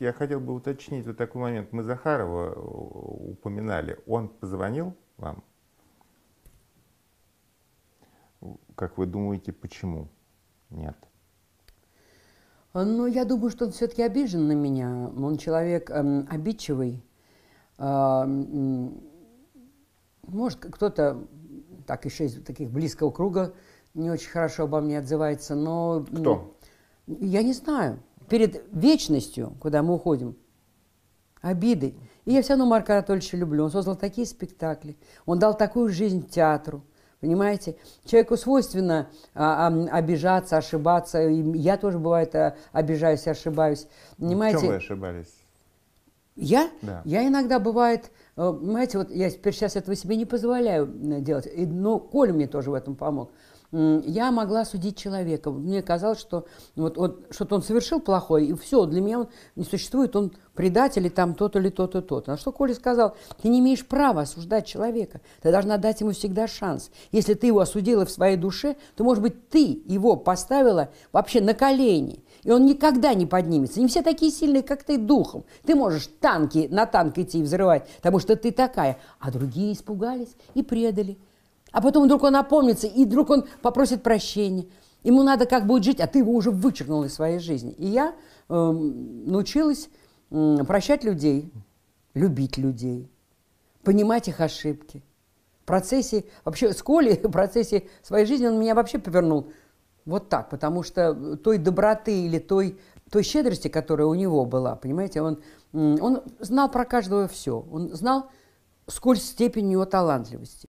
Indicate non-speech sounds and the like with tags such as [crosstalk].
Я хотел бы уточнить вот такой момент. Мы Захарова э, упоминали. Он позвонил вам? Как вы думаете, почему? Нет. А, ну, я думаю, что он все-таки обижен на меня. Он человек э, обидчивый. А, может, кто-то так еще из таких близкого круга не очень хорошо обо мне отзывается, но... Кто? Я не знаю перед вечностью, куда мы уходим, обиды. И я все равно Марка Анатольевича люблю. Он создал такие спектакли, он дал такую жизнь театру. Понимаете, человеку свойственно а, а, обижаться, ошибаться. И я тоже бывает а, обижаюсь ошибаюсь. Понимаете? В чем вы ошибались? Я? Да. Я иногда бывает, понимаете, э, вот я теперь сейчас этого себе не позволяю э, делать. И, но ну, Коля мне тоже в этом помог я могла судить человека. Мне казалось, что вот, вот что-то он совершил плохое, и все, для меня он не существует, он предатель, или там тот то или тот то тот. то На что Коля сказал, ты не имеешь права осуждать человека, ты должна дать ему всегда шанс. Если ты его осудила в своей душе, то, может быть, ты его поставила вообще на колени, и он никогда не поднимется. Не все такие сильные, как ты, духом. Ты можешь танки, на танк идти и взрывать, потому что ты такая. А другие испугались и предали – а потом вдруг он опомнится, и вдруг он попросит прощения. Ему надо как будет жить, а ты его уже вычеркнул из своей жизни. И я э, научилась э, прощать людей, любить людей, понимать их ошибки. В процессе, вообще с Колей, [laughs] в процессе своей жизни он меня вообще повернул вот так, потому что той доброты или той, той щедрости, которая у него была, понимаете, он, он знал про каждого все. Он знал, сколь степень его талантливости.